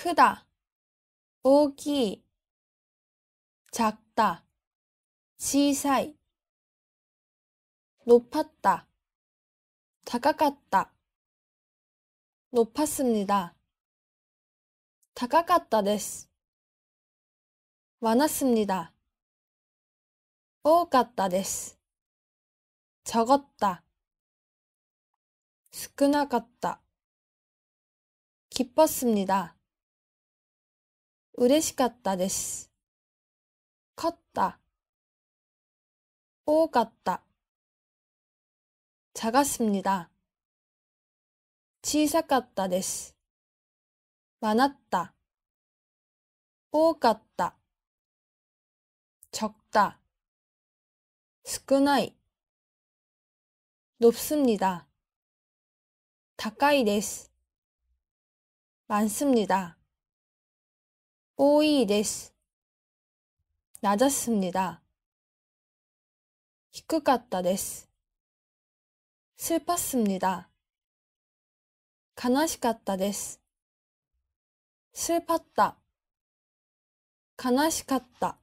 크다, 오기, 작다, 지사이 높았다, 다가갔다, 높았습니다. 다가갔다 데스. 많았습니다. 오갔다 데스. 적었다. 少なかった기뻤습니다. うれしかったです。勝った。多かった。작았습니 다。 小さかったです。많았 다。 多かった。적다少ない。높습니 다。 高いです。많습니 다。 多いです。낮았습니 다。 低かったです。슬す。습니 다。 悲しかったです。슬펐 다。 悲しかった。